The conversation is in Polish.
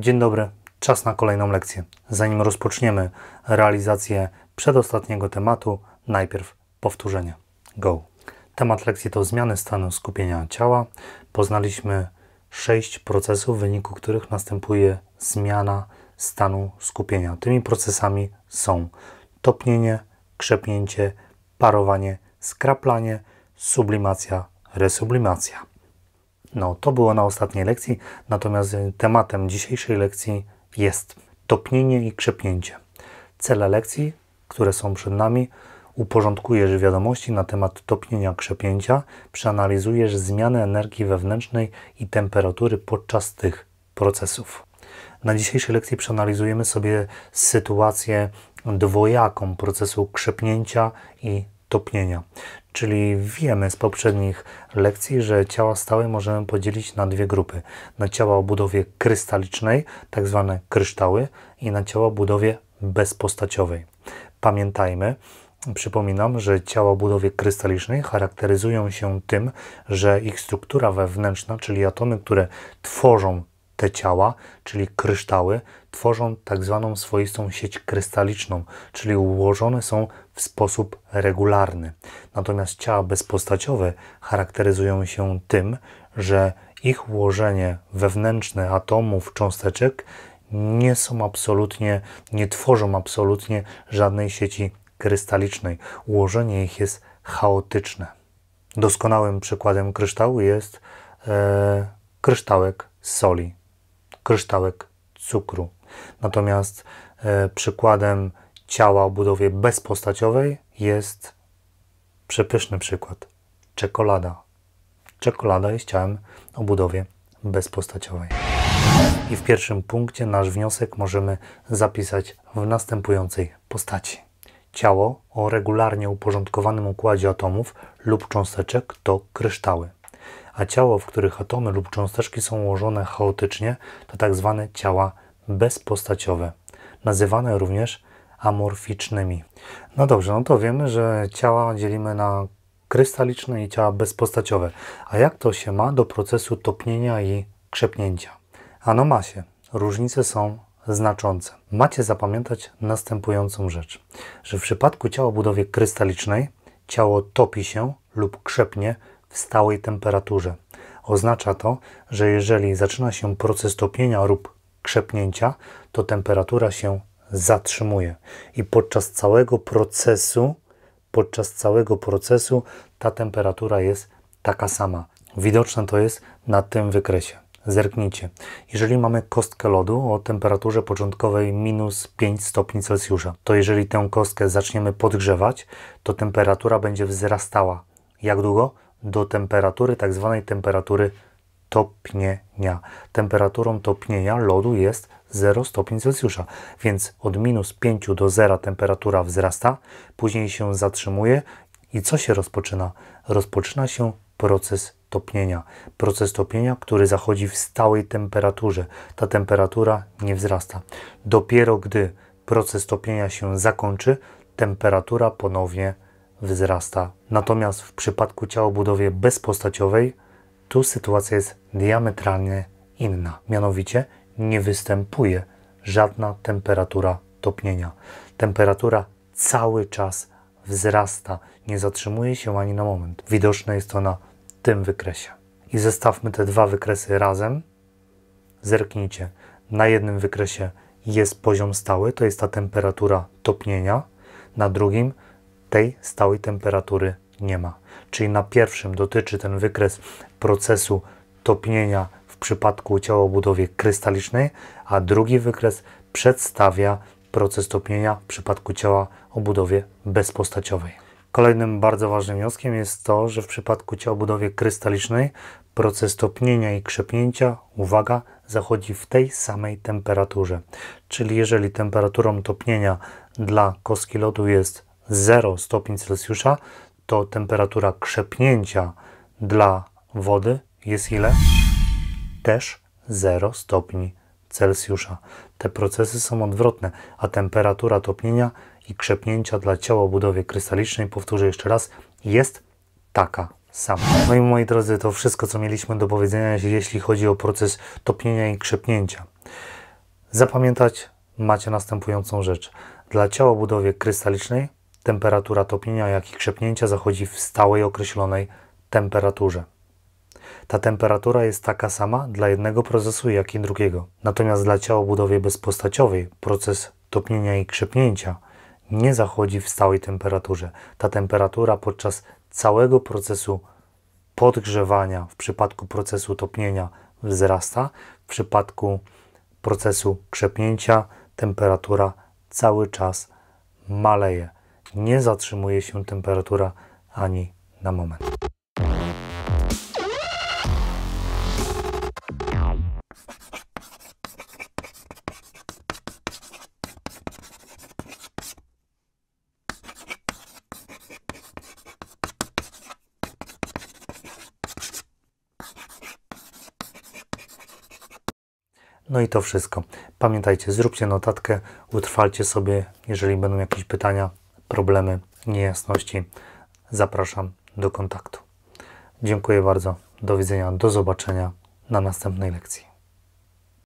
Dzień dobry, czas na kolejną lekcję. Zanim rozpoczniemy realizację przedostatniego tematu, najpierw powtórzenie. Go! Temat lekcji to zmiany stanu skupienia ciała. Poznaliśmy sześć procesów, w wyniku których następuje zmiana stanu skupienia. Tymi procesami są topnienie, krzepnięcie, parowanie, skraplanie, sublimacja, resublimacja. No, to było na ostatniej lekcji, natomiast tematem dzisiejszej lekcji jest topnienie i krzepnięcie. Cele lekcji, które są przed nami, uporządkujesz wiadomości na temat topnienia krzepnięcia, przeanalizujesz zmiany energii wewnętrznej i temperatury podczas tych procesów. Na dzisiejszej lekcji przeanalizujemy sobie sytuację dwojaką procesu krzepnięcia i topnienia, Czyli wiemy z poprzednich lekcji, że ciała stałe możemy podzielić na dwie grupy. Na ciała o budowie krystalicznej, tak zwane kryształy, i na ciała o budowie bezpostaciowej. Pamiętajmy, Przypominam, że ciała o budowie krystalicznej charakteryzują się tym, że ich struktura wewnętrzna, czyli atomy, które tworzą te ciała, czyli kryształy, tworzą tak zwaną swoistą sieć krystaliczną, czyli ułożone są w sposób regularny. Natomiast ciała bezpostaciowe charakteryzują się tym, że ich ułożenie wewnętrzne atomów, cząsteczek nie są absolutnie, nie tworzą absolutnie żadnej sieci krystalicznej. Ułożenie ich jest chaotyczne. Doskonałym przykładem kryształu jest e, kryształek soli kryształek cukru. Natomiast e, przykładem ciała o budowie bezpostaciowej jest przepyszny przykład czekolada. Czekolada jest ciałem o budowie bezpostaciowej. I w pierwszym punkcie nasz wniosek możemy zapisać w następującej postaci. Ciało o regularnie uporządkowanym układzie atomów lub cząsteczek to kryształy a ciała, w których atomy lub cząsteczki są ułożone chaotycznie, to tak zwane ciała bezpostaciowe, nazywane również amorficznymi. No dobrze, no to wiemy, że ciała dzielimy na krystaliczne i ciała bezpostaciowe. A jak to się ma do procesu topnienia i krzepnięcia? Ano ma się. Różnice są znaczące. Macie zapamiętać następującą rzecz, że w przypadku ciała budowie krystalicznej ciało topi się lub krzepnie w stałej temperaturze. Oznacza to, że jeżeli zaczyna się proces topienia lub krzepnięcia, to temperatura się zatrzymuje i podczas całego procesu, podczas całego procesu ta temperatura jest taka sama. Widoczne to jest na tym wykresie. Zerknijcie. Jeżeli mamy kostkę lodu o temperaturze początkowej minus 5 stopni Celsjusza, to jeżeli tę kostkę zaczniemy podgrzewać, to temperatura będzie wzrastała. Jak długo? do temperatury, tak zwanej temperatury topnienia. Temperaturą topnienia lodu jest 0 stopni Celsjusza, więc od minus 5 do 0 temperatura wzrasta, później się zatrzymuje i co się rozpoczyna? Rozpoczyna się proces topnienia. Proces topnienia, który zachodzi w stałej temperaturze. Ta temperatura nie wzrasta. Dopiero gdy proces topnienia się zakończy, temperatura ponownie wzrasta wzrasta. Natomiast w przypadku ciałobudowie bezpostaciowej tu sytuacja jest diametralnie inna. Mianowicie nie występuje żadna temperatura topnienia. Temperatura cały czas wzrasta, nie zatrzymuje się ani na moment. Widoczne jest to na tym wykresie. I zestawmy te dwa wykresy razem. Zerknijcie. Na jednym wykresie jest poziom stały, to jest ta temperatura topnienia. Na drugim tej stałej temperatury nie ma. Czyli na pierwszym dotyczy ten wykres procesu topnienia w przypadku ciała o budowie krystalicznej, a drugi wykres przedstawia proces topnienia w przypadku ciała o budowie bezpostaciowej. Kolejnym bardzo ważnym wnioskiem jest to, że w przypadku ciała o budowie krystalicznej proces topnienia i krzepnięcia, uwaga, zachodzi w tej samej temperaturze. Czyli jeżeli temperaturą topnienia dla kostki lodu jest 0 stopni Celsjusza, to temperatura krzepnięcia dla wody jest ile? Też 0 stopni Celsjusza. Te procesy są odwrotne, a temperatura topnienia i krzepnięcia dla ciała o budowie krystalicznej, powtórzę jeszcze raz, jest taka sama. No i moi drodzy, to wszystko, co mieliśmy do powiedzenia, jeśli chodzi o proces topnienia i krzepnięcia. Zapamiętać macie następującą rzecz. Dla ciała o budowie krystalicznej Temperatura topienia, jak i krzepnięcia zachodzi w stałej określonej temperaturze. Ta temperatura jest taka sama dla jednego procesu, jak i drugiego. Natomiast dla ciała budowie bezpostaciowej proces topnienia i krzepnięcia nie zachodzi w stałej temperaturze. Ta temperatura podczas całego procesu podgrzewania w przypadku procesu topnienia wzrasta, w przypadku procesu krzepnięcia temperatura cały czas maleje nie zatrzymuje się temperatura ani na moment. No i to wszystko. Pamiętajcie, zróbcie notatkę, utrwalcie sobie, jeżeli będą jakieś pytania, problemy, niejasności, zapraszam do kontaktu. Dziękuję bardzo. Do widzenia, do zobaczenia na następnej lekcji.